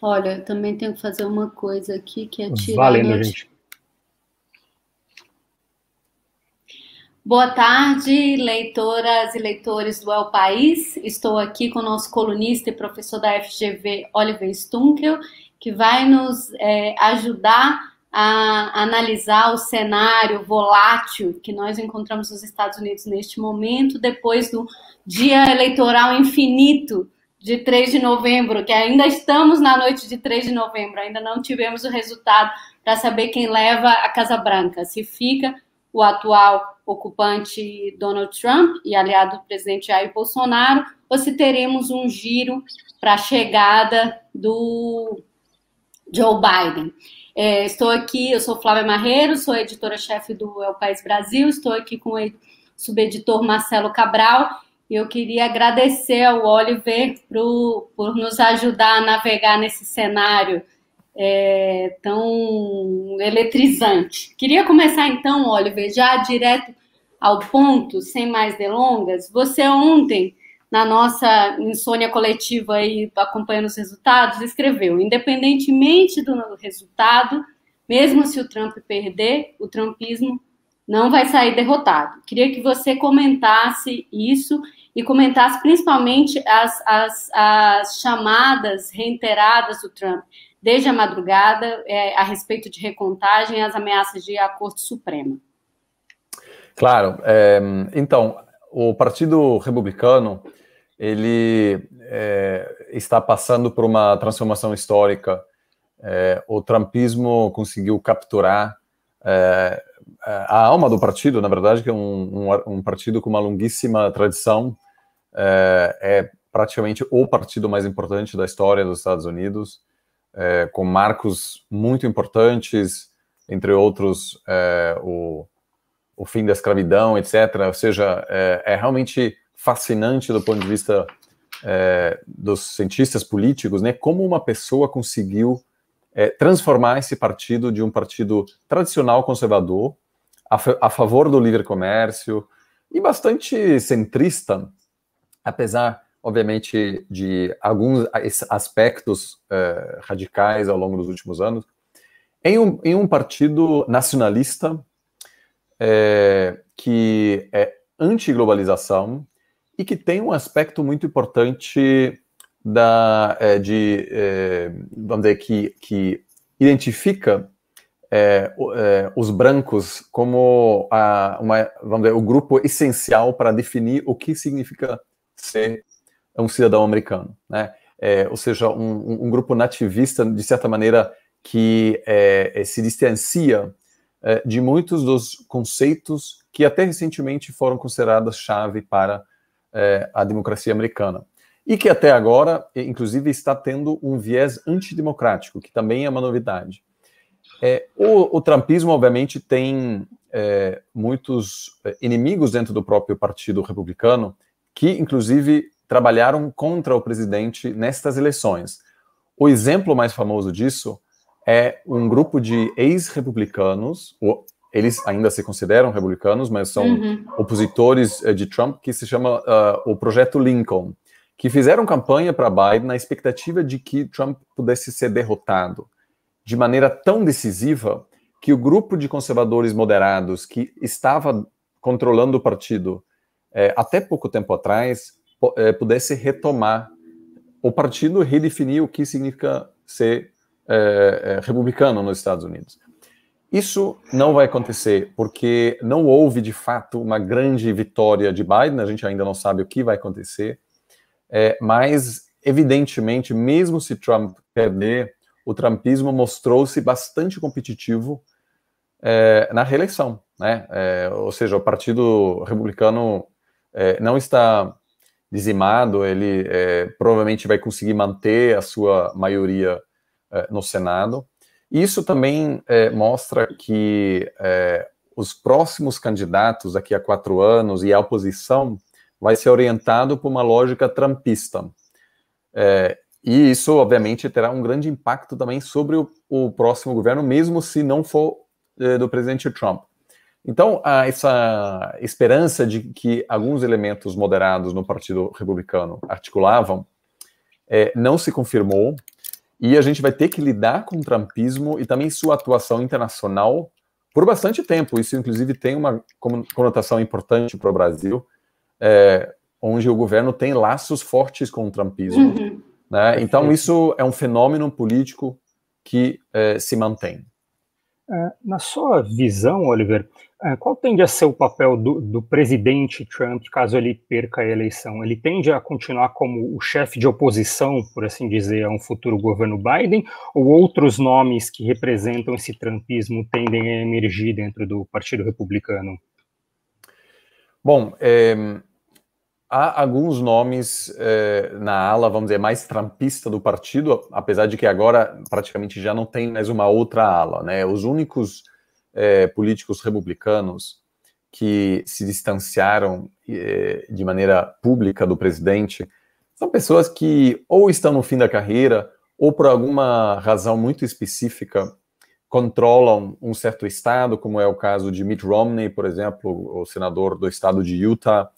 Olha, também tenho que fazer uma coisa aqui que é tá tirar. Valendo, minha... gente. Boa tarde, leitoras e leitores do El País. Estou aqui com o nosso colunista e professor da FGV, Oliver Stunkel, que vai nos é, ajudar a analisar o cenário volátil que nós encontramos nos Estados Unidos neste momento, depois do dia eleitoral infinito de 3 de novembro, que ainda estamos na noite de 3 de novembro, ainda não tivemos o resultado para saber quem leva a Casa Branca, se fica o atual ocupante Donald Trump e aliado do presidente Jair Bolsonaro, ou se teremos um giro para a chegada do Joe Biden. É, estou aqui, eu sou Flávia Marreiro, sou editora-chefe do El País Brasil, estou aqui com o subeditor Marcelo Cabral e eu queria agradecer ao Oliver por, por nos ajudar a navegar nesse cenário é, tão eletrizante. Queria começar então, Oliver, já direto ao ponto, sem mais delongas. Você ontem, na nossa insônia coletiva aí, acompanhando os resultados, escreveu: independentemente do resultado, mesmo se o Trump perder, o trumpismo não vai sair derrotado. Queria que você comentasse isso e comentasse principalmente as, as, as chamadas reiteradas do Trump, desde a madrugada, é, a respeito de recontagem e as ameaças de acordo supremo. Claro. É, então, o Partido Republicano ele é, está passando por uma transformação histórica. É, o trumpismo conseguiu capturar é, a alma do partido, na verdade, que é um, um, um partido com uma longuíssima tradição, é, é, praticamente o partido mais importante da história dos Estados Unidos, é, com marcos muito importantes, entre outros eh, o, o, fim da escravidão, etc. Ou seja, é, realmente fascinante do ponto de vista dos cientistas políticos, né? Como uma pessoa conseguiu transformar esse partido de um partido tradicional conservador a, a favor do livre comércio e bastante centrista, apesar, obviamente, de alguns aspectos uh, radicais ao longo dos últimos anos, em um, em um partido nacionalista é, que é anti-globalização e que tem um aspecto muito importante da, é, de, é, vamos dizer, que, que identifica é, é, os brancos como a, uma, vamos dizer, o grupo essencial para definir o que significa ser um cidadão americano, né? É, ou seja, um, um, grupo nativista de certa maneira que é, é, se distancia é, de muitos dos conceitos que até recentemente foram considerados chave para a democracia americana e que até agora, inclusive, está tendo um viés antidemocrático, que também é uma novidade. É, o, o trumpismo, obviamente, tem é, muitos é, inimigos dentro do próprio Partido Republicano, que, inclusive, trabalharam contra o presidente nestas eleições. O exemplo mais famoso disso é um grupo de ex-republicanos, eles ainda se consideram republicanos, mas são uhum. opositores é, de Trump, que se chama uh, o Projeto Lincoln, que fizeram campanha para Biden na expectativa de que Trump pudesse ser derrotado de maneira tão decisiva que o grupo de conservadores moderados que estava controlando o partido é, até pouco tempo atrás é, pudesse retomar o partido redefinir o que significa ser é, é, republicano nos Estados Unidos. Isso não vai acontecer porque não houve de fato uma grande vitória de Biden. A gente ainda não sabe o que vai acontecer, é, mas evidentemente, mesmo se Trump perder o trumpismo mostrou-se bastante competitivo é, na reeleição, né? É, ou seja, o Partido Republicano é, não está dizimado, ele é, provavelmente vai conseguir manter a sua maioria é, no Senado. Isso também é, mostra que os próximos candidatos daqui a quatro anos e a oposição vai ser orientado por uma lógica trumpista. É, e isso, obviamente, terá um grande impacto também sobre o, o próximo governo, mesmo se não for eh, do presidente Trump. Então, há essa esperança de que alguns elementos moderados no Partido Republicano articulavam eh, não se confirmou, e a gente vai ter que lidar com o Trumpismo e também sua atuação internacional por bastante tempo. Isso, inclusive, tem uma conotação importante para o Brasil, eh, onde o governo tem laços fortes com o Trumpismo. Uhum. Né? Então, isso é um fenômeno político que eh, se mantém. É, na sua visão, Oliver, eh, qual tende a ser o papel do, do, presidente Trump caso ele perca a eleição? Ele tende a continuar como o chefe de oposição, por assim dizer, a um futuro governo Biden, ou outros nomes que representam esse trumpismo tendem a emergir dentro do Partido Republicano? Bom, eh, Há alguns nomes eh, na ala, vamos dizer, mais trampista do partido, apesar de que agora praticamente já não tem mais uma outra ala. Né? Os únicos eh, políticos republicanos que se distanciaram eh, de maneira pública do presidente são pessoas que ou estão no fim da carreira ou por alguma razão muito específica controlam um certo estado, como é o caso de Mitt Romney, por exemplo, o senador do estado de Utah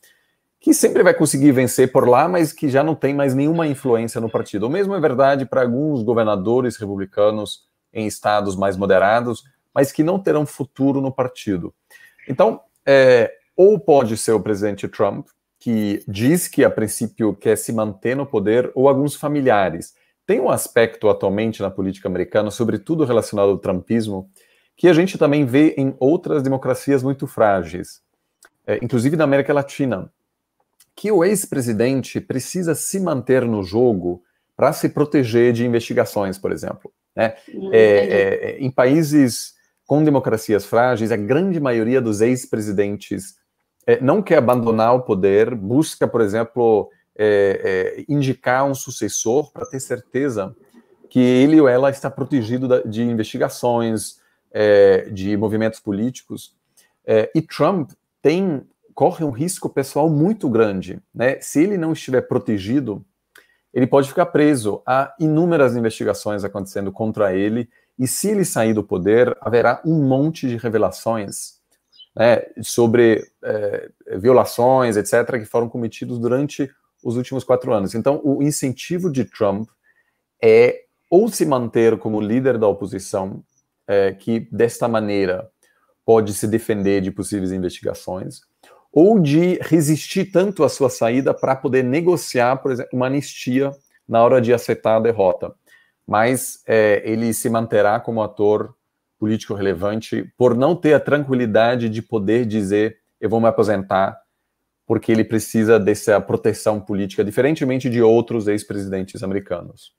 que sempre vai conseguir vencer por lá, mas que já não tem mais nenhuma influência no partido. O mesmo é verdade para alguns governadores republicanos em estados mais moderados, mas que não terão futuro no partido. Então, é, ou pode ser o presidente Trump, que diz que a princípio quer se manter no poder, ou alguns familiares. Tem um aspecto atualmente na política americana, sobretudo relacionado ao trumpismo, que a gente também vê em outras democracias muito frágeis, é, inclusive na América Latina que o ex-presidente precisa se manter no jogo para se proteger de investigações, por exemplo. Né? Hum, é, é, é, em países com democracias frágeis, a grande maioria dos ex-presidentes é, não quer abandonar o poder, busca, por exemplo, é, é, indicar um sucessor para ter certeza que ele ou ela está protegido de investigações, de movimentos políticos. e Trump tem corre um risco pessoal muito grande. Né? Se ele não estiver protegido, ele pode ficar preso. Há inúmeras investigações acontecendo contra ele, e se ele sair do poder, haverá um monte de revelações né, sobre é, violações, etc., que foram cometidos durante os últimos quatro anos. Então, o incentivo de Trump é ou se manter como líder da oposição, é, que desta maneira pode se defender de possíveis investigações, ou de resistir tanto à sua saída para poder negociar, por exemplo, uma anistia na hora de aceitar a derrota. Mas é, ele se manterá como ator político relevante por não ter a tranquilidade de poder dizer eu vou me aposentar, porque ele precisa dessa proteção política, diferentemente de outros ex-presidentes americanos.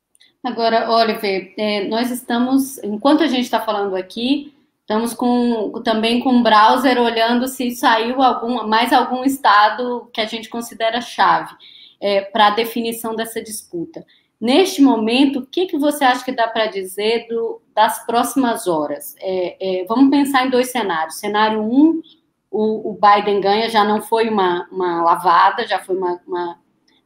Agora, Oliver, é, nós estamos, enquanto a gente está falando aqui, Estamos com, também com o browser olhando se saiu algum, mais algum estado que a gente considera chave é, para a definição dessa disputa. Neste momento, o que, que você acha que dá para dizer do, das próximas horas? É, é, vamos pensar em dois cenários. Cenário um, o, o, Biden ganha, já não foi uma, uma lavada, já foi uma, uma,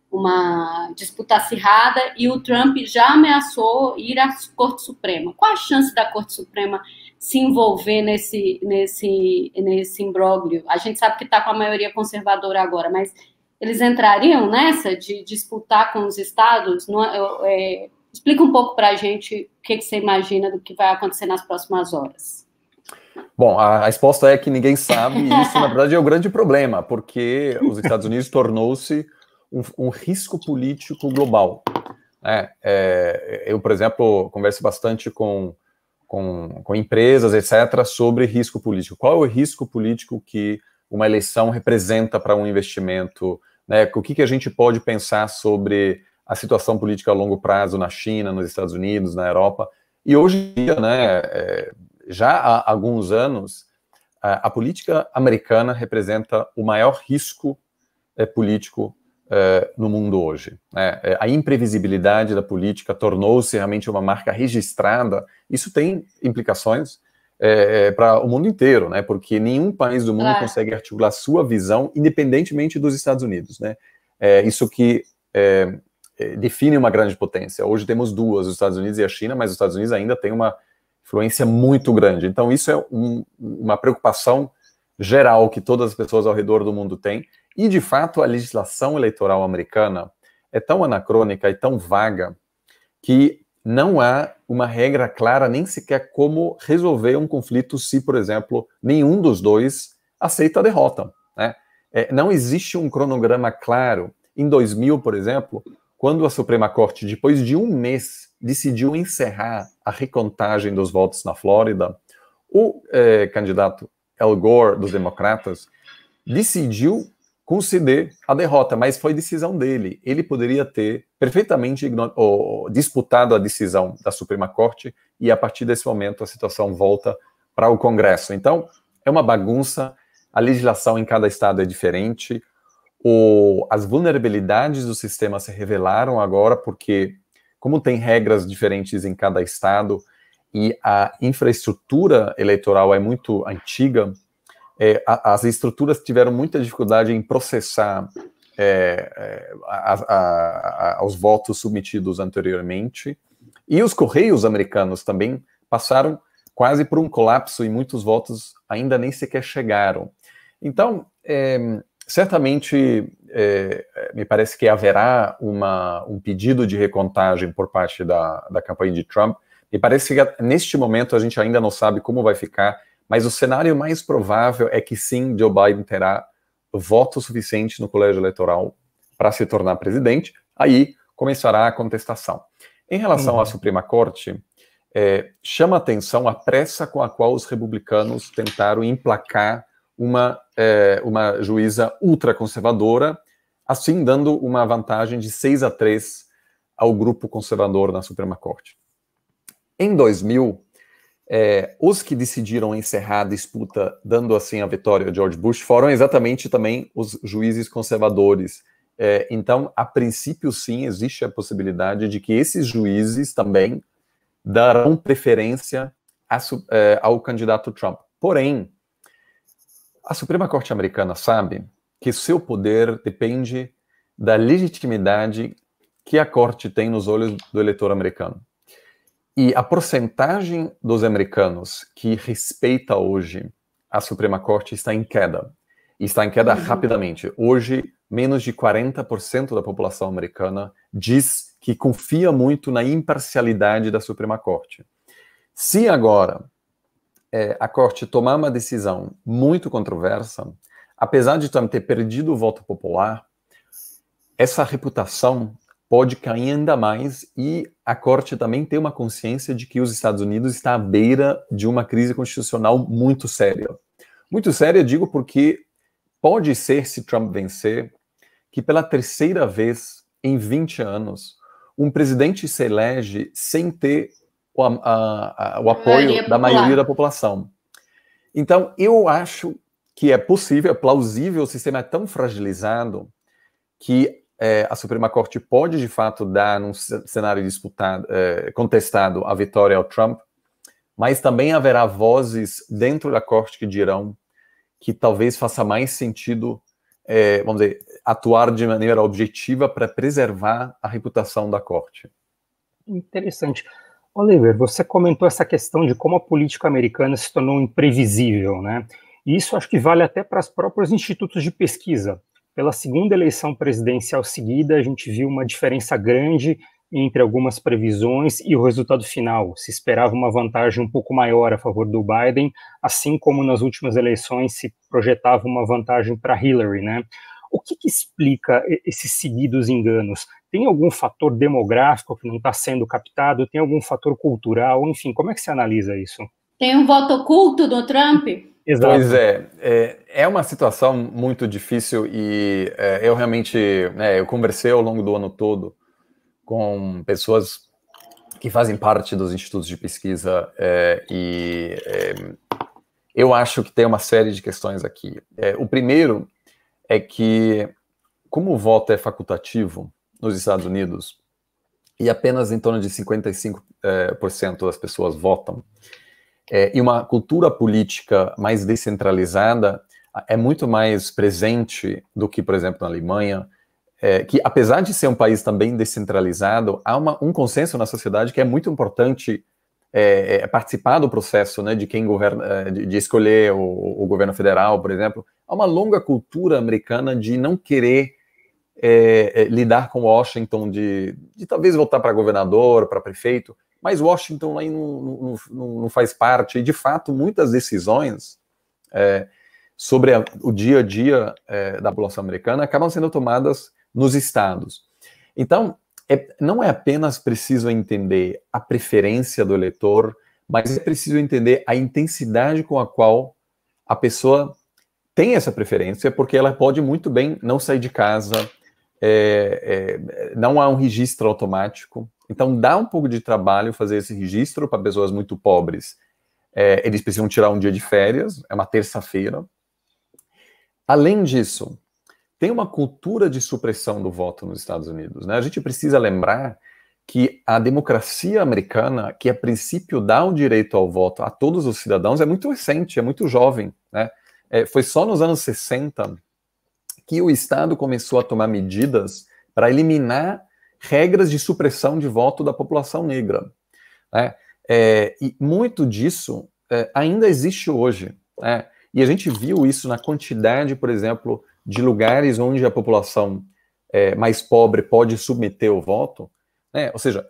uma disputa acirrada, e o Trump já ameaçou ir à Corte Suprema. Qual a chance da Corte Suprema? se envolver nesse, nesse, nesse imbróglio? A gente sabe que está com a maioria conservadora agora, mas eles entrariam nessa de disputar com os estados? Não, é, é explica um pouco para a gente o que, que, você imagina do que vai acontecer nas próximas horas. Bom, a resposta é que ninguém sabe, e isso, na verdade, é o grande problema, porque os Estados Unidos tornou-se um, um, risco político global. Né? É, eu, por exemplo, converso bastante com com, com empresas, etc., sobre risco político. Qual é o risco político que uma eleição representa para um investimento? Né? O que, que a gente pode pensar sobre a situação política a longo prazo na China, nos Estados Unidos, na Europa? E hoje em dia, né, é, já há alguns anos, a política americana representa o maior risco é, político Uh, no mundo hoje. Né? Eh, a imprevisibilidade da política tornou-se realmente uma marca registrada. Isso tem implicações é, eh, é, para o mundo inteiro, né? porque nenhum país do mundo ah. consegue articular sua visão independentemente dos Estados Unidos. Né? É, isso que define uma grande potência. Hoje temos duas, os Estados Unidos e a China, mas os Estados Unidos ainda tem uma influência muito grande. Então, isso é um, uma preocupação geral que todas as pessoas ao redor do mundo têm e, de fato, a legislação eleitoral americana é tão anacrônica e tão vaga que não há uma regra clara nem sequer como resolver um conflito se, por exemplo, nenhum dos dois aceita a derrota. Né? É, não existe um cronograma claro. Em 2000, por exemplo, quando a Suprema Corte, depois de um mês, decidiu encerrar a recontagem dos votos na Flórida, o é, candidato Al Gore dos Democratas decidiu conceder a derrota, mas foi decisão dele. Ele poderia ter perfeitamente disputado a decisão da Suprema Corte e a partir desse momento a situação volta para o Congresso. Então, é uma bagunça, a legislação em cada estado é diferente, o, as vulnerabilidades do sistema se revelaram agora porque, como tem regras diferentes em cada estado e a infraestrutura eleitoral é muito antiga, é, as estruturas tiveram muita dificuldade em processar é, é a, os votos submetidos anteriormente. E os correios americanos também passaram quase por um colapso e muitos votos ainda nem sequer chegaram. Então, é, certamente, é, me parece que haverá uma, um pedido de recontagem por parte da, da campanha de Trump. Me parece que neste momento a gente ainda não sabe como vai ficar mas o cenário mais provável é que sim, Joe Biden terá voto suficiente no colégio eleitoral para se tornar presidente. Aí começará a contestação. Em relação uhum. à Suprema Corte, é, chama atenção a pressa com a qual os republicanos tentaram emplacar uma, é, uma juíza ultraconservadora, assim dando uma vantagem de 6 a 3 ao grupo conservador na Suprema Corte. Em 2000, é, os que decidiram encerrar a disputa, dando assim a vitória a George Bush, foram exatamente também os juízes conservadores. É, então, a princípio, sim, existe a possibilidade de que esses juízes também darão preferência a, é, ao candidato Trump. Porém, a Suprema Corte Americana sabe que seu poder depende da legitimidade que a corte tem nos olhos do eleitor americano. E a porcentagem dos americanos que respeita hoje a Suprema Corte está em queda. está em queda uhum. rapidamente. Hoje, menos de 40% da população americana diz que confia muito na imparcialidade da Suprema Corte. Se agora é, a Corte tomar uma decisão muito controversa, apesar de Trump ter perdido o voto popular, essa reputação pode cair ainda mais e a corte também tem uma consciência de que os Estados Unidos está à beira de uma crise constitucional muito séria. Muito séria, digo, porque pode ser, se Trump vencer, que pela terceira vez em 20 anos, um presidente se elege sem ter o, a, a, o apoio maioria da maioria da população. Então, eu acho que é possível, é plausível, o sistema é tão fragilizado que é, a Suprema Corte pode de fato dar, num cenário disputado, é, contestado, a vitória ao Trump, mas também haverá vozes dentro da corte que dirão que talvez faça mais sentido, é, vamos dizer, atuar de maneira objetiva para preservar a reputação da corte. Interessante. Oliver, você comentou essa questão de como a política americana se tornou imprevisível, né? E isso acho que vale até para os próprios institutos de pesquisa. Pela segunda eleição presidencial seguida, a gente viu uma diferença grande entre algumas previsões e o resultado final. Se esperava uma vantagem um pouco maior a favor do Biden, assim como nas últimas eleições se projetava uma vantagem para Hillary, né? O que, que, explica esses seguidos enganos? Tem algum fator demográfico que não está sendo captado? Tem algum fator cultural? Enfim, como é que se analisa isso? Tem um voto oculto do Trump? Exato. Pois é, é, é uma situação muito difícil e é, eu realmente, né, eu conversei ao longo do ano todo com pessoas que fazem parte dos institutos de pesquisa é, e é, eu acho que tem uma série de questões aqui. É, o primeiro é que, como o voto é facultativo nos Estados Unidos e apenas em torno de 55% é, das pessoas votam, é, e uma cultura política mais descentralizada é muito mais presente do que, por exemplo, na Alemanha, é, que apesar de ser um país também descentralizado, há uma, um consenso na sociedade que é muito importante é, é, participar do processo né, de quem governa, é, de, de escolher o, o, governo federal, por exemplo. Há uma longa cultura americana de não querer é, é, lidar com Washington, de, de talvez voltar para governador, para prefeito. Mas Washington não, não, não faz parte. E, de fato, muitas decisões é, sobre a, o dia a dia é, da população americana acabam sendo tomadas nos estados. Então, é, não é apenas preciso entender a preferência do eleitor, mas é preciso entender a intensidade com a qual a pessoa tem essa preferência, porque ela pode muito bem não sair de casa, é, é, não há um registro automático, então dá um pouco de trabalho fazer esse registro para pessoas muito pobres. É, eles precisam tirar um dia de férias, é uma terça-feira. Além disso, tem uma cultura de supressão do voto nos Estados Unidos. Né? A gente precisa lembrar que a democracia americana, que a princípio dá o direito ao voto a todos os cidadãos, é muito recente, é muito jovem. Né? É, foi só nos anos 60 que o Estado começou a tomar medidas para eliminar regras de supressão de voto da população negra. Né? É, e muito disso é, ainda existe hoje. Né? E a gente viu isso na quantidade, por exemplo, de lugares onde a população é, mais pobre pode submeter o voto. Né? Ou seja,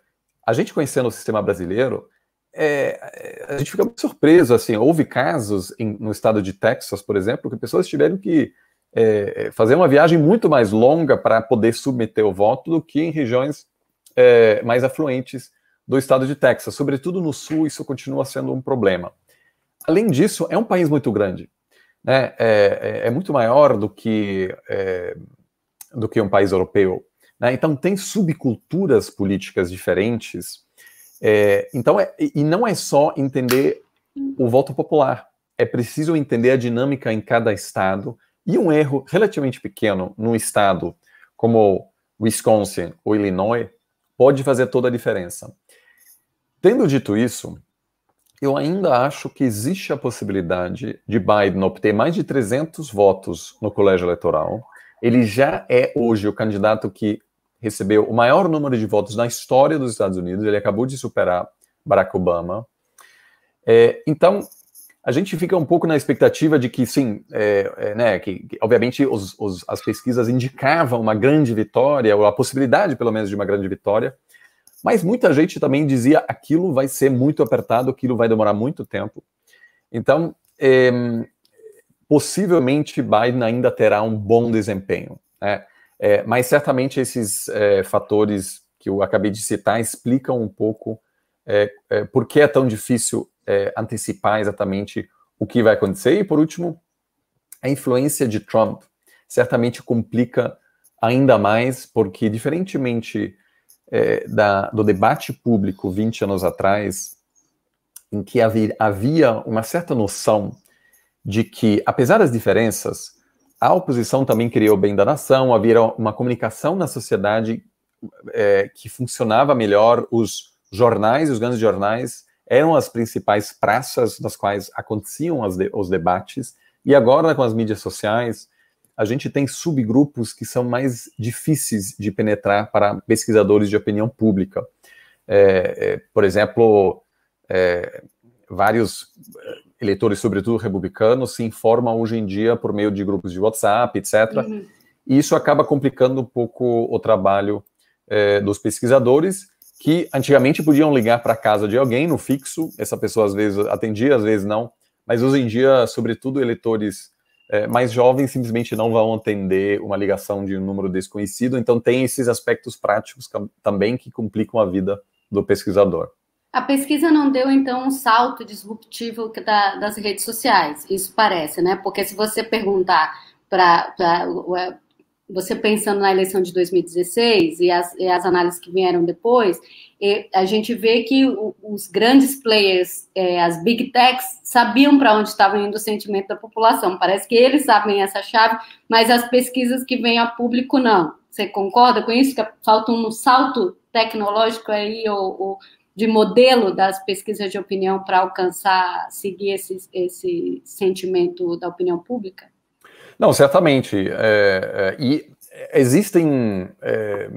a gente conhecendo o sistema brasileiro, é, é, a gente fica muito surpreso. Assim, houve casos em, no estado de Texas, por exemplo, que pessoas tiveram que é, é, fazer uma viagem muito mais longa para poder submeter o voto do que em regiões é, mais afluentes do estado de Texas. Sobretudo no sul, isso continua sendo um problema. Além disso, é um país muito grande. Né? É, é, é muito maior do que, é, do que um país europeu. Né? Então, tem subculturas políticas diferentes. então, e não é só entender o voto popular. É preciso entender a dinâmica em cada estado, e um erro relativamente pequeno num estado como Wisconsin ou Illinois pode fazer toda a diferença. Tendo dito isso, eu ainda acho que existe a possibilidade de Biden obter mais de 300 votos no colégio eleitoral. Ele já é hoje o candidato que recebeu o maior número de votos na história dos Estados Unidos. Ele acabou de superar Barack Obama. É, então, a gente fica um pouco na expectativa de que, sim, é, é, né, que, que obviamente os, os, as pesquisas indicavam uma grande vitória, ou a possibilidade, pelo menos, de uma grande vitória, mas muita gente também dizia aquilo vai ser muito apertado, aquilo vai demorar muito tempo. Então, é, possivelmente Biden ainda terá um bom desempenho, né? É, mas certamente esses é, fatores que eu acabei de citar explicam um pouco é, é, por que é tão difícil é, antecipar exatamente o que vai acontecer. E por último, a influência de Trump certamente complica ainda mais, porque diferentemente é, da, do debate público 20 anos atrás, em que havia, havia uma certa noção de que, apesar das diferenças, a oposição também criou o bem da nação, havia uma comunicação na sociedade é, que funcionava melhor, os jornais, os grandes jornais, eram as principais praças nas quais aconteciam de, os debates, e agora com as mídias sociais, a gente tem subgrupos que são mais difíceis de penetrar para pesquisadores de opinião pública. É, é, por exemplo, é, vários eh, eleitores, sobretudo republicanos, se informam hoje em dia por meio de grupos de WhatsApp, etc. Uhum. E isso acaba complicando um pouco o trabalho eh, dos pesquisadores que antigamente podiam ligar para a casa de alguém no fixo, essa pessoa às vezes atendia, às vezes não, mas hoje em dia, sobretudo eleitores é, mais jovens simplesmente não vão atender uma ligação de um número desconhecido, então tem esses aspectos práticos também que complicam a vida do pesquisador. A pesquisa não deu, então, um salto disruptivo da, das redes sociais, isso parece, né? Porque se você perguntar para você pensando na eleição de 2016 e as, e as análises que vieram depois, a gente vê que os grandes players, é, as big techs, sabiam para onde estava indo o sentimento da população. Parece que eles sabem essa chave, mas as pesquisas que vêm a público não. Você concorda com isso? Que falta um salto tecnológico aí, ou, ou de modelo das pesquisas de opinião para alcançar, seguir esse, esse sentimento da opinião pública? Não, certamente. É, é, e existem é,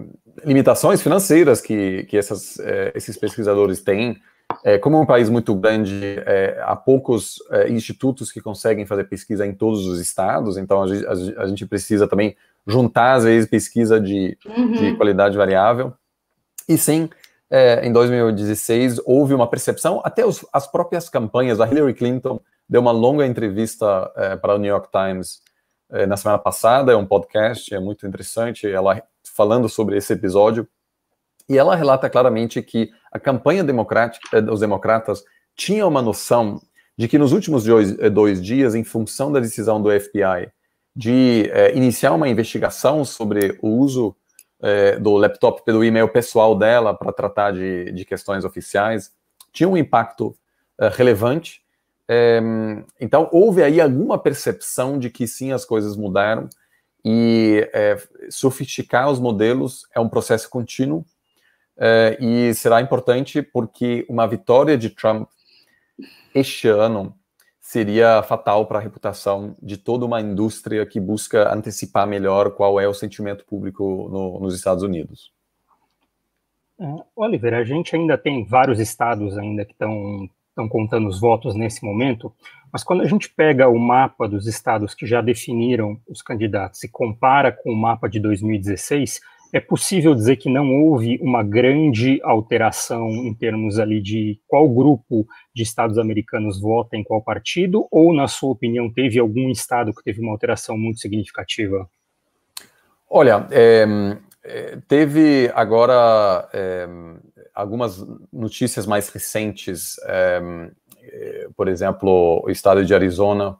limitações financeiras que, que essas, é, esses pesquisadores têm. É, como é um país muito grande, é, há poucos institutos que conseguem fazer pesquisa em todos os estados, então a gente, a gente precisa também juntar, às vezes, pesquisa de, uhum. de qualidade variável. E sim, é, em 2016 houve uma percepção, até os, as próprias campanhas, a Hillary Clinton deu uma longa entrevista é, para o New York Times é, na semana passada, é um podcast, é muito interessante, ela falando sobre esse episódio, e ela relata claramente que a campanha democrática eh, dos democratas tinha uma noção de que nos últimos dois, eh, dois dias, em função da decisão do FBI de é, iniciar uma investigação sobre o uso é, do laptop pelo e-mail pessoal dela para tratar de, de, questões oficiais, tinha um impacto é, relevante é, então, houve aí alguma percepção de que sim, as coisas mudaram e é, sofisticar os modelos é um processo contínuo é, e será importante porque uma vitória de Trump este ano seria fatal para a reputação de toda uma indústria que busca antecipar melhor qual é o sentimento público no, nos Estados Unidos. É, Oliver, a gente ainda tem vários estados ainda que estão estão contando os votos nesse momento, mas quando a gente pega o mapa dos estados que já definiram os candidatos e compara com o mapa de 2016, é possível dizer que não houve uma grande alteração em termos ali de qual grupo de estados americanos vota em qual partido, ou, na sua opinião, teve algum estado que teve uma alteração muito significativa? Olha, é, teve agora é, algumas notícias mais recentes, é, por exemplo, o estado de Arizona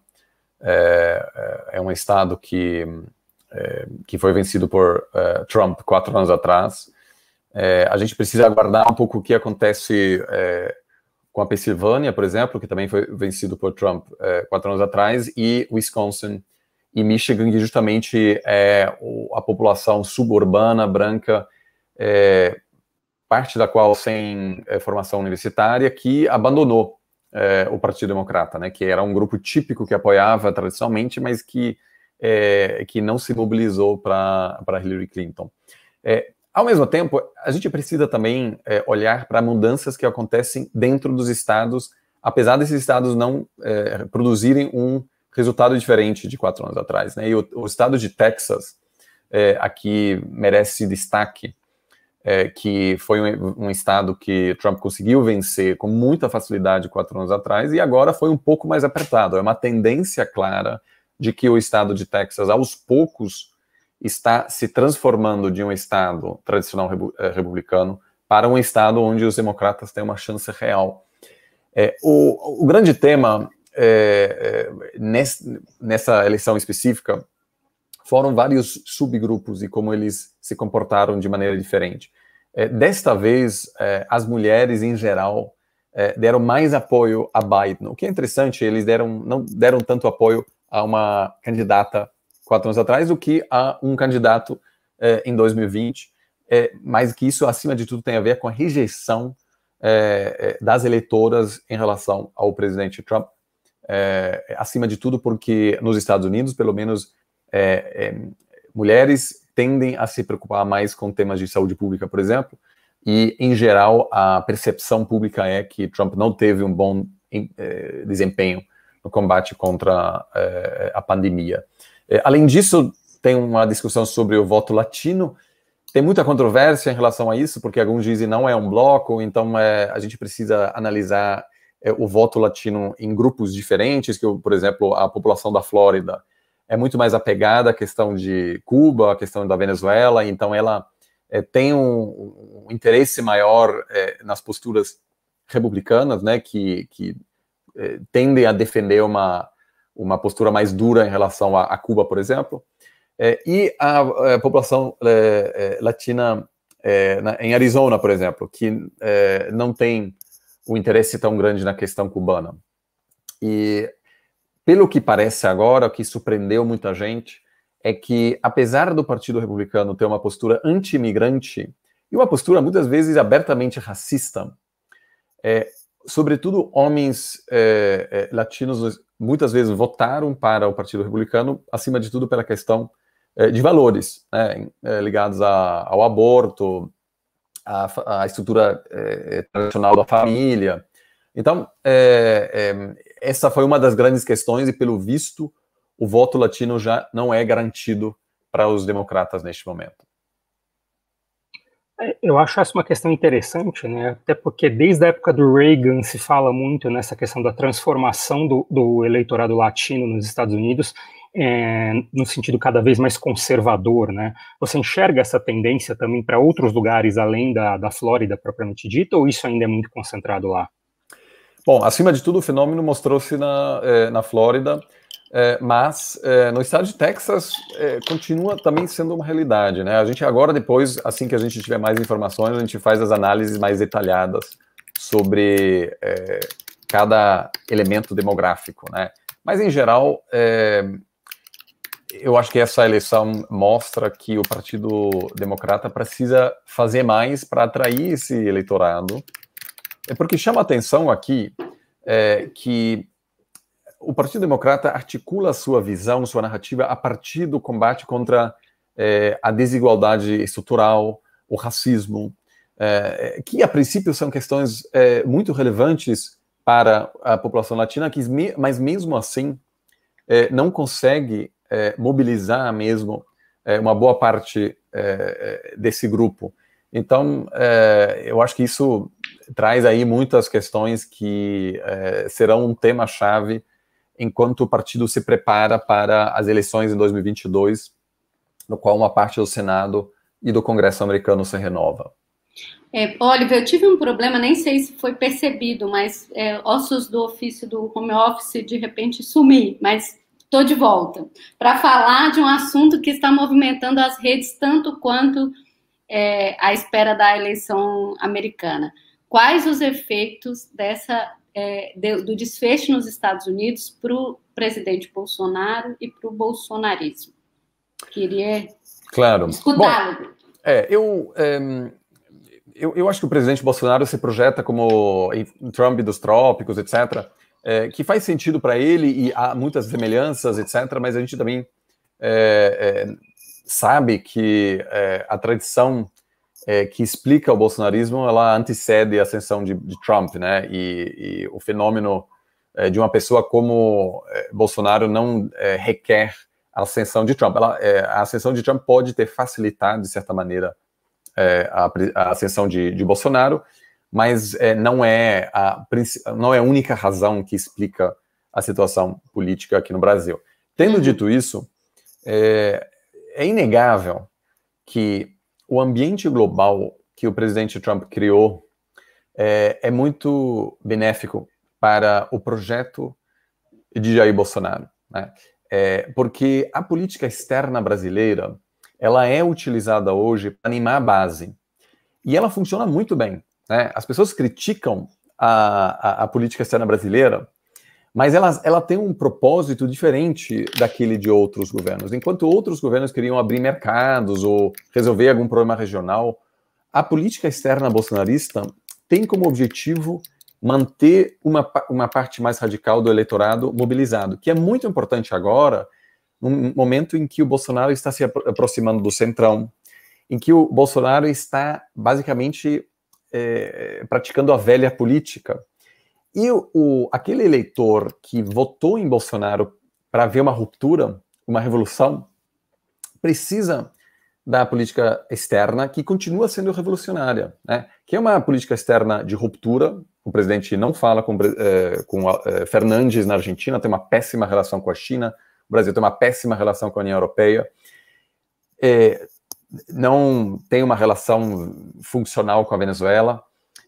eh, é, é um estado que, eh, que foi vencido por Trump quatro anos atrás. a gente precisa aguardar um pouco o que acontece com a Pensilvânia, por exemplo, que também foi vencido por Trump quatro anos atrás, e Wisconsin e Michigan, que justamente é a população suburbana branca é, parte da qual sem é, formação universitária, que abandonou é, o Partido Democrata, né, que era um grupo típico que apoiava tradicionalmente, mas que, é, que não se mobilizou para Hillary Clinton. É, ao mesmo tempo, a gente precisa também olhar para mudanças que acontecem dentro dos estados, apesar desses estados não produzirem um resultado diferente de quatro anos atrás. Né? E o, o estado de Texas aqui merece destaque é, que foi um, um, estado que Trump conseguiu vencer com muita facilidade quatro anos atrás, e agora foi um pouco mais apertado. É uma tendência clara de que o estado de Texas, aos poucos, está se transformando de um estado tradicional rebu- é, republicano para um estado onde os democratas têm uma chance real. É, o, o, grande tema é, é nessa eleição específica foram vários subgrupos e como eles se comportaram de maneira diferente. É, desta vez, é, as mulheres em geral é, deram mais apoio a Biden, o que é interessante, eles deram, não deram tanto apoio a uma candidata quatro anos atrás do que a um candidato é, em 2020. É, mas que isso, acima de tudo, tem a ver com a rejeição é, é, das eleitoras em relação ao presidente Trump. É, acima de tudo, porque nos Estados Unidos, pelo menos é, é, mulheres tendem a se preocupar mais com temas de saúde pública, por exemplo, e, em geral, a percepção pública é que Trump não teve um bom eh, desempenho no combate contra eh, a pandemia. Eh, além disso, tem uma discussão sobre o voto latino. Tem muita controvérsia em relação a isso, porque alguns dizem não é um bloco, então a gente precisa analisar o voto latino em grupos diferentes, que, por exemplo, a população da Flórida é muito mais apegada à questão de Cuba, à questão da Venezuela, então ela é, tem um, um, interesse maior é, nas posturas republicanas, né, que, que é, tendem a defender uma, uma postura mais dura em relação a, a Cuba, por exemplo, e a, a população latina na, em Arizona, por exemplo, que não tem um interesse tão grande na questão cubana. E pelo que parece agora, o que surpreendeu muita gente é que, apesar do Partido Republicano ter uma postura anti-imigrante e uma postura muitas vezes abertamente racista, é, sobretudo homens é, é, latinos muitas vezes votaram para o Partido Republicano, acima de tudo pela questão é, de valores né, é, ligados a, ao aborto, à estrutura é, tradicional da família. Então, é, essa foi uma das grandes questões, e pelo visto, o voto latino já não é garantido para os democratas neste momento. É, eu acho essa uma questão interessante, né? Até porque desde a época do Reagan se fala muito nessa questão da transformação do, do eleitorado latino nos Estados Unidos é, no sentido cada vez mais conservador, né? Você enxerga essa tendência também para outros lugares além da, da Flórida propriamente dita, ou isso ainda é muito concentrado lá? Bom, acima de tudo, o fenômeno mostrou-se na, eh, na Flórida, eh, mas eh, no estado de Texas continua também sendo uma realidade, né? A gente agora, depois, assim que a gente tiver mais informações, a gente faz as análises mais detalhadas sobre cada elemento demográfico, né? Mas, em geral, eu acho que essa eleição mostra que o Partido Democrata precisa fazer mais para atrair esse eleitorado, é porque chama atenção aqui é, que o Partido Democrata articula sua visão, sua narrativa a partir do combate contra é, a desigualdade estrutural, o racismo, é, que a princípio são questões é, muito relevantes para a população latina, que, mas mesmo assim é, não consegue é, mobilizar mesmo uma boa parte desse grupo. Então, é, eu acho que isso traz aí muitas questões que é, serão um tema-chave enquanto o partido se prepara para as eleições em 2022, no qual uma parte do Senado e do Congresso americano se renova. É, Oliver, eu tive um problema, nem sei se foi percebido, mas é, ossos do ofício do home office de repente sumi, mas estou de volta para falar de um assunto que está movimentando as redes tanto quanto é, à espera da eleição americana. Quais os efeitos dessa é, de, do desfecho nos Estados Unidos para o presidente Bolsonaro e para o bolsonarismo? Queria claro. escutá-lo. É, eu, é, eu, eu acho que o presidente Bolsonaro se projeta como Trump dos trópicos, etc., é, que faz sentido para ele e há muitas semelhanças, etc., mas a gente também é, é sabe que é, a tradição é, que explica o bolsonarismo ela antecede a ascensão de, de Trump, né? E, e o fenômeno é, de uma pessoa como é, Bolsonaro não é, requer a ascensão de Trump. Ela, é, a ascensão de Trump pode ter facilitado, de certa maneira, a, a, ascensão de, de Bolsonaro, mas não, é a, não é a única razão que explica a situação política aqui no Brasil. Tendo uhum. dito isso, é, é inegável que o ambiente global que o presidente Trump criou é, é muito benéfico para o projeto de Jair Bolsonaro, né? É, porque a política externa brasileira ela é utilizada hoje para animar a base e ela funciona muito bem. Né? As pessoas criticam a, a, a política externa brasileira mas ela, ela tem um propósito diferente daquele de outros governos. Enquanto outros governos queriam abrir mercados ou resolver algum problema regional, a política externa bolsonarista tem como objetivo manter uma, uma parte mais radical do eleitorado mobilizado, que é muito importante agora, num momento em que o Bolsonaro está se aproximando do centrão, em que o Bolsonaro está basicamente é, praticando a velha política. E o, aquele eleitor que votou em Bolsonaro para ver uma ruptura, uma revolução, precisa da política externa que continua sendo revolucionária, né? que é uma política externa de ruptura. O presidente não fala com, eh, com eh, Fernandes na Argentina, tem uma péssima relação com a China, o Brasil tem uma péssima relação com a União Europeia, eh, não tem uma relação funcional com a Venezuela.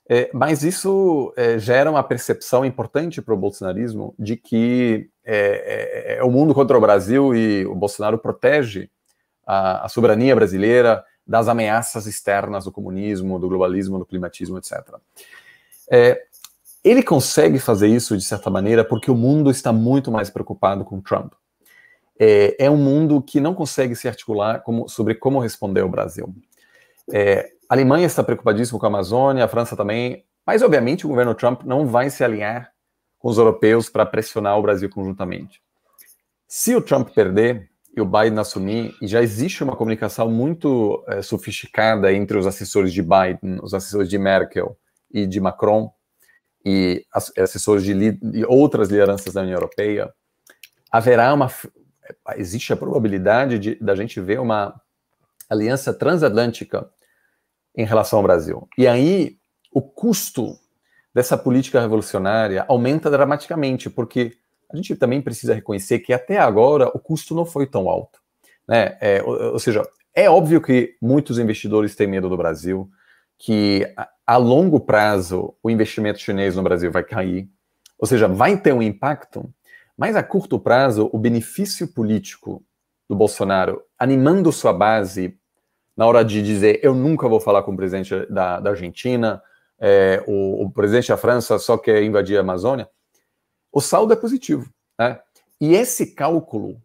É, mas isso é, gera uma percepção importante para o bolsonarismo de que é, é, é, o mundo contra o Brasil e o Bolsonaro protege a, a, soberania brasileira das ameaças externas do comunismo, do globalismo, do climatismo, etc. É, ele consegue fazer isso de certa maneira porque o mundo está muito mais preocupado com Trump. É, é um mundo que não consegue se articular como, sobre como responder ao Brasil. É, a Alemanha está preocupadíssima com a Amazônia, a França também, mas obviamente o governo Trump não vai se alinhar com os europeus para pressionar o Brasil conjuntamente. Se o Trump perder e o Biden assumir, e já existe uma comunicação muito é, sofisticada entre os assessores de Biden, os assessores de Merkel e de Macron, e eh, assessores de, de outras lideranças da União Europeia, haverá uma. Existe a probabilidade de, da gente ver uma aliança transatlântica em relação ao Brasil. E aí o custo dessa política revolucionária aumenta dramaticamente, porque a gente também precisa reconhecer que até agora o custo não foi tão alto. Né? É, ou, ou seja, é óbvio que muitos investidores têm medo do Brasil, que a, a longo prazo o investimento chinês no Brasil vai cair, ou seja, vai ter um impacto, mas a curto prazo o benefício político do Bolsonaro animando sua base na hora de dizer eu nunca vou falar com o presidente da, da Argentina, é, o, o, presidente da França só quer invadir a Amazônia, o saldo é positivo. Né? E esse cálculo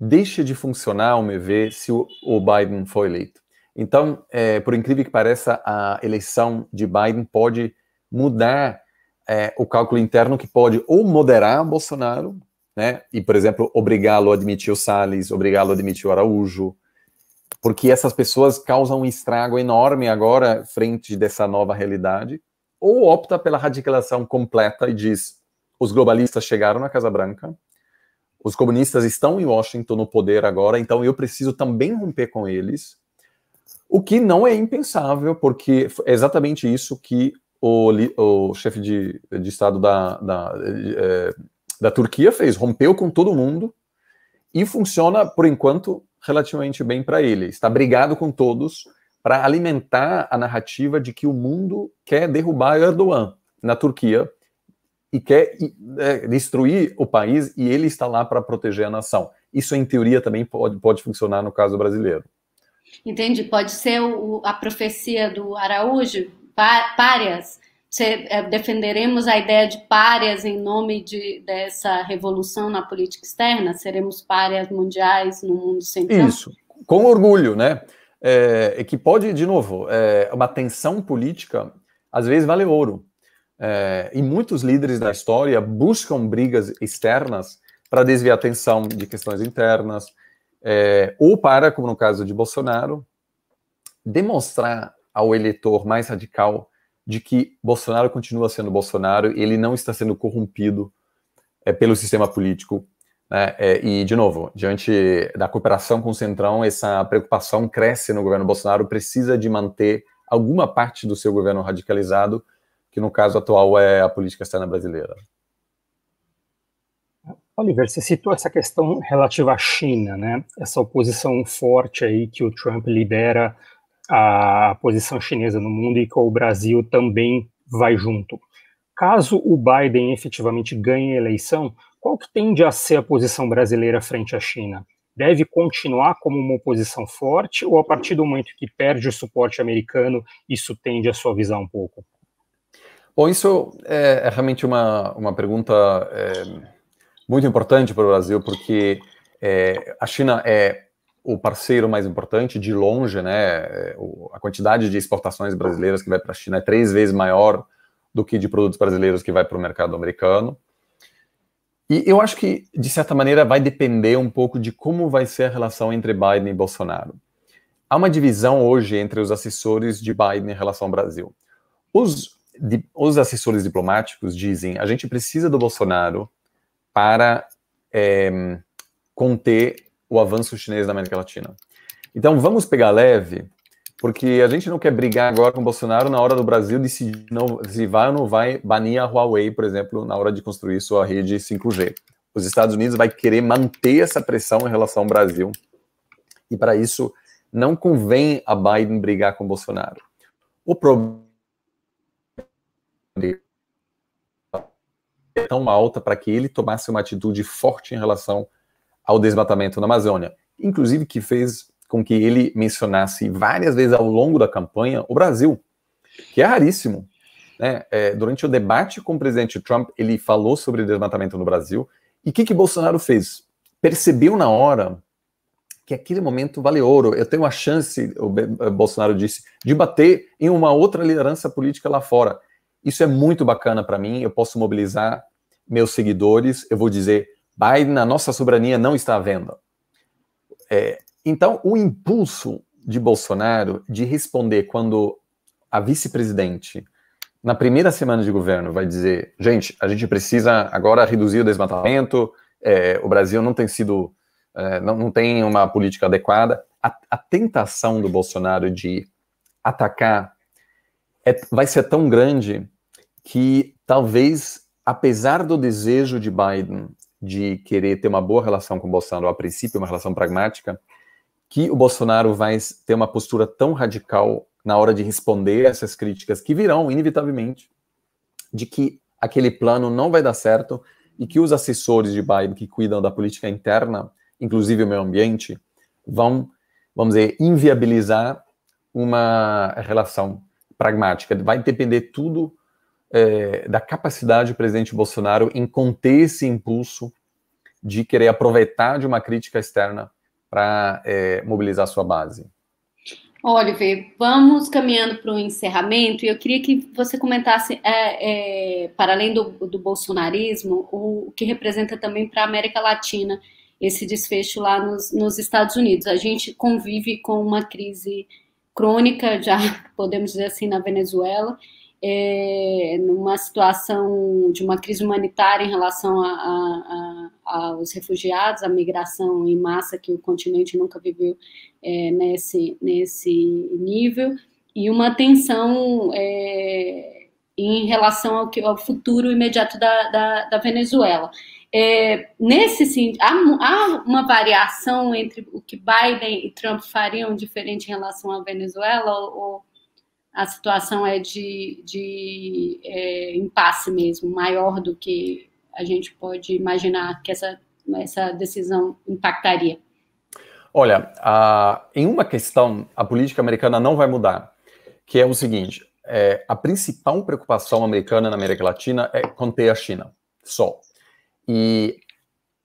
deixa de funcionar, ao meu ver, se o, o Biden for eleito. Então, é, por incrível que pareça, a eleição de Biden pode mudar é, o cálculo interno, que pode ou moderar Bolsonaro, né? e, por exemplo, obrigá-lo a admitir o Salles, obrigá-lo a admitir o Araújo, porque essas pessoas causam um estrago enorme agora frente dessa nova realidade, ou opta pela radicalização completa e diz: os globalistas chegaram na Casa Branca, os comunistas estão em Washington no poder agora, então eu preciso também romper com eles. O que não é impensável, porque é exatamente isso que o, o chefe de, de Estado da, da, eh, da Turquia fez: rompeu com todo mundo e funciona, por enquanto, relativamente bem para ele. Está brigado com todos para alimentar a narrativa de que o mundo quer derrubar Erdogan na Turquia e quer é, destruir o país e ele está lá para proteger a nação. Isso, em teoria, também pode, pode funcionar no caso brasileiro. Entende? Pode ser o, a profecia do Araújo, pá, párias, é, defenderemos a ideia de párias em nome de, dessa revolução na política externa? Seremos párias mundiais no mundo central? Isso, com orgulho, né? É, que pode, de novo, é, uma tensão política às vezes vale ouro. É, e muitos líderes da história buscam brigas externas para desviar a atenção de questões internas, é, ou para, como no caso de Bolsonaro, demonstrar ao eleitor mais radical de que Bolsonaro continua sendo Bolsonaro, ele não está sendo corrompido é, pelo sistema político. Né? É, e, de novo, diante da cooperação com o Centrão, essa preocupação cresce no governo Bolsonaro, precisa de manter alguma parte do seu governo radicalizado, que no caso atual é a política externa brasileira. Oliver, você citou essa questão relativa à China, né? Essa oposição forte aí que o Trump lidera a posição chinesa no mundo e que o Brasil também vai junto. Caso o Biden efetivamente ganhe a eleição, qual que tende a ser a posição brasileira frente à China? Deve continuar como uma oposição forte ou a partir do momento que perde o suporte americano, isso tende a suavizar um pouco? Bom, isso é, é realmente uma, uma pergunta é, muito importante para o Brasil, porque é, a China é o parceiro mais importante de longe, né? É, a quantidade de exportações brasileiras que vai para a China é três vezes maior do que de produtos brasileiros que vai para o mercado americano. E eu acho que, de certa maneira, vai depender um pouco de como vai ser a relação entre Biden e Bolsonaro. Há uma divisão hoje entre os assessores de Biden em relação ao Brasil. Os, de, os assessores diplomáticos dizem a gente precisa do Bolsonaro para é, conter o avanço chinês na América Latina. Então vamos pegar leve, porque a gente não quer brigar agora com o Bolsonaro na hora do Brasil decidir não, se vai ou não vai banir a Huawei, por exemplo, na hora de construir sua rede 5G. Os Estados Unidos vai querer manter essa pressão em relação ao Brasil. E para isso não convém a Biden brigar com o Bolsonaro. O problema é tá tão alta para que ele tomasse uma atitude forte em relação ao desmatamento na Amazônia, inclusive que fez com que ele mencionasse várias vezes ao longo da campanha o Brasil, que é raríssimo. Né? É, durante o debate com o presidente Trump, ele falou sobre desmatamento no Brasil. E o que, que Bolsonaro fez? Percebeu na hora que aquele momento vale ouro. Eu tenho a chance, o eh, Bolsonaro disse, de bater em uma outra liderança política lá fora. Isso é muito bacana para mim. Eu posso mobilizar meus seguidores. Eu vou dizer Biden, a nossa soberania não está à venda. É, então, o impulso de Bolsonaro de responder quando a vice-presidente, na primeira semana de governo, vai dizer: gente, a gente precisa agora reduzir o desmatamento, é, o Brasil não tem sido, é, não, não tem uma política adequada. A, a tentação do Bolsonaro de atacar é, vai ser tão grande que talvez, apesar do desejo de Biden de querer ter uma boa relação com o Bolsonaro, a princípio, uma relação pragmática, que o Bolsonaro vai ter uma postura tão radical na hora de responder essas críticas que virão, inevitavelmente, de que aquele plano não vai dar certo e que os assessores de Biden que cuidam da política interna, inclusive o meio ambiente, vão, vamos dizer, inviabilizar uma relação pragmática. Vai depender tudo é, da capacidade do presidente Bolsonaro em conter esse impulso de querer aproveitar de uma crítica externa para é, mobilizar sua base? Oliver, vamos caminhando para o encerramento e eu queria que você comentasse, é, é, para além do, do bolsonarismo, o, o, que representa também para a América Latina esse desfecho lá nos, nos, Estados Unidos. A gente convive com uma crise crônica, já podemos dizer assim, na Venezuela, é, numa situação de uma crise humanitária em relação a, a, a, aos refugiados, a migração em massa que o continente nunca viveu é, nesse, nesse nível, e uma tensão é, em relação ao, que, ao futuro imediato da, da, da Venezuela. É, nesse sentido, há, há, uma variação entre o que Biden e Trump fariam diferente em relação à Venezuela? Ou, a situação é de, de é, impasse mesmo, maior do que a gente pode imaginar que essa, essa decisão impactaria. Olha, a, em uma questão, a política americana não vai mudar, que é o seguinte: é, a principal preocupação americana na América Latina é conter a China, só. E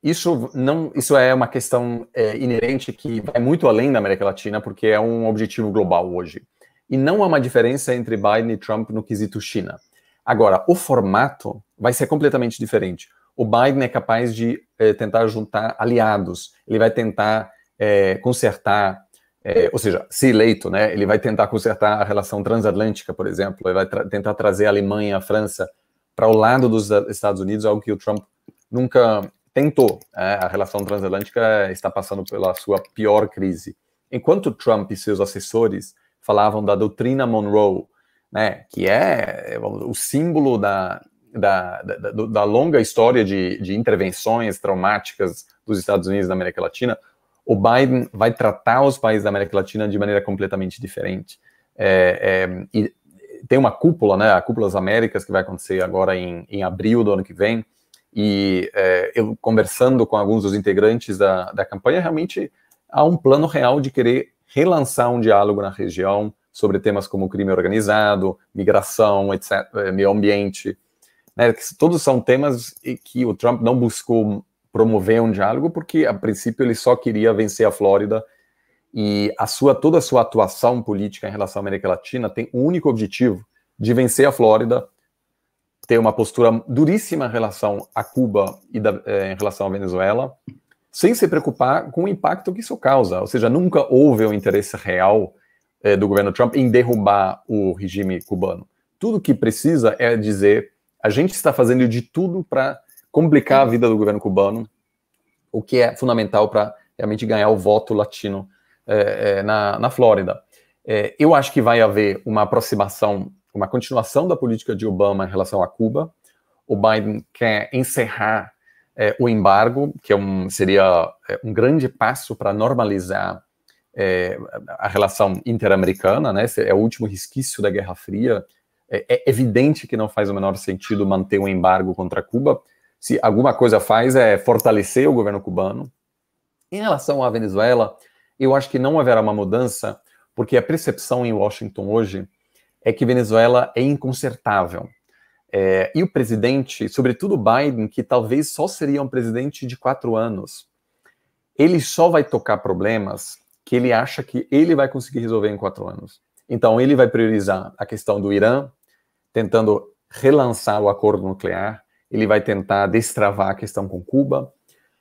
isso não, isso é uma questão é, inerente que vai muito além da América Latina, porque é um objetivo global hoje. E não há uma diferença entre Biden e Trump no quesito China. Agora, o formato vai ser completamente diferente. O Biden é capaz de eh, tentar juntar aliados, ele vai tentar eh, consertar, eh, ou seja, se eleito, né, ele vai tentar consertar a relação transatlântica, por exemplo, ele vai tra tentar trazer a Alemanha, a França para o lado dos Estados Unidos, algo que o Trump nunca tentou. Né? A relação transatlântica está passando pela sua pior crise. Enquanto Trump e seus assessores falavam da doutrina Monroe, né, que é, é o símbolo da, da, da, da longa história de, de intervenções traumáticas dos Estados Unidos da América Latina, o Biden vai tratar os países da América Latina de maneira completamente diferente. É, é, e tem uma cúpula, né, a Cúpula das Américas, que vai acontecer agora em, em abril do ano que vem, e é, eu conversando com alguns dos integrantes da, da campanha, realmente há um plano real de querer relançar um diálogo na região sobre temas como crime organizado, migração, etc, eh, meio ambiente. Né? Todos são temas que o Trump não buscou promover um diálogo porque, a princípio, ele só queria vencer a Flórida e a sua toda a sua atuação política em relação à América Latina tem o um único objetivo de vencer a Flórida, ter uma postura duríssima em relação a Cuba e da, eh, em relação à Venezuela sem se preocupar com o impacto que isso causa. Ou seja, nunca houve um interesse real eh, do governo Trump em derrubar o regime cubano. Tudo que precisa é dizer: a gente está fazendo de tudo para complicar a vida do governo cubano, o que é fundamental para realmente ganhar o voto latino eh, eh, na, na Flórida. eu acho que vai haver uma aproximação, uma continuação da política de Obama em relação a Cuba. O Biden quer encerrar é, o embargo, que é um, seria é, um grande passo para normalizar é, a relação interamericana, né? É o último resquício da Guerra Fria. É, é, evidente que não faz o menor sentido manter um embargo contra Cuba. Se alguma coisa faz é fortalecer o governo cubano. Em relação à Venezuela, eu acho que não haverá uma mudança, porque a percepção em Washington hoje é que Venezuela é inconsertável. É, e o presidente, sobretudo Biden, que talvez só seria um presidente de quatro anos, ele só vai tocar problemas que ele acha que ele vai conseguir resolver em quatro anos. Então, ele vai priorizar a questão do Irã, tentando relançar o acordo nuclear, ele vai tentar destravar a questão com Cuba,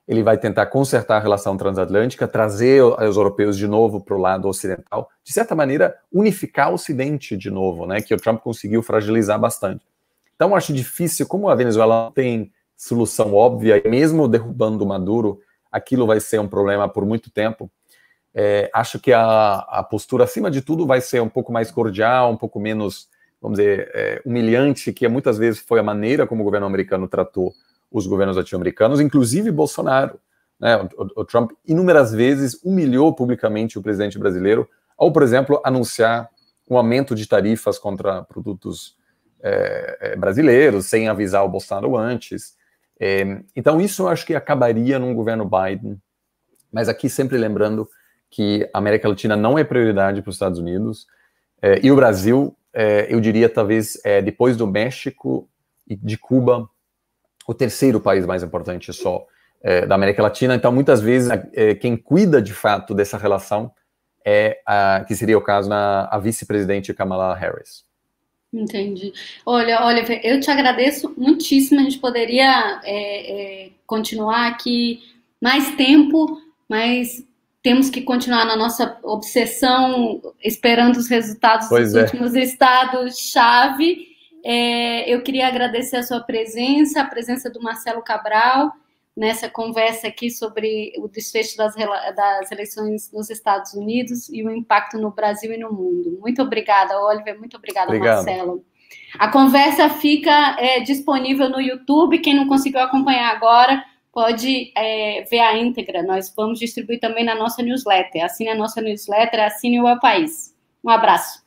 ele vai tentar consertar a relação transatlântica, trazer os europeus de novo para o lado ocidental, de certa maneira, unificar o Ocidente de novo, né, que o Trump conseguiu fragilizar bastante. Então, acho difícil, como a Venezuela não tem solução óbvia, e mesmo derrubando o Maduro, aquilo vai ser um problema por muito tempo. É, acho que a, a, postura, acima de tudo, vai ser um pouco mais cordial, um pouco menos, vamos dizer, é, humilhante, que muitas vezes foi a maneira como o governo americano tratou os governos latino-americanos, inclusive Bolsonaro. Né? O, o, Trump, inúmeras vezes, humilhou publicamente o presidente brasileiro ao, por exemplo, anunciar um aumento de tarifas contra produtos é, é, brasileiros, sem avisar o Bolsonaro antes. É, então, isso eu acho que acabaria num governo Biden. Mas aqui, sempre lembrando que a América Latina não é prioridade para os Estados Unidos. É, e o Brasil, é, eu diria, talvez, é, depois do México e de Cuba, o terceiro país mais importante só da América Latina. Então, muitas vezes, quem cuida de fato dessa relação é a, que seria o caso na vice-presidente Kamala Harris. Entendi. Olha, Oliver, eu te agradeço muitíssimo. A gente poderia é, é, continuar aqui mais tempo, mas temos que continuar na nossa obsessão, esperando os resultados pois dos é. últimos estados-chave. É, eu queria agradecer a sua presença, a presença do Marcelo Cabral nessa conversa aqui sobre o desfecho das, das, eleições nos Estados Unidos e o impacto no Brasil e no mundo. Muito obrigada, Oliver. Muito obrigada, Obrigado. Marcelo. A conversa fica é, disponível no YouTube. Quem não conseguiu acompanhar agora pode é, ver a íntegra. Nós vamos distribuir também na nossa newsletter. Assine a nossa newsletter, assine o El País. Um abraço.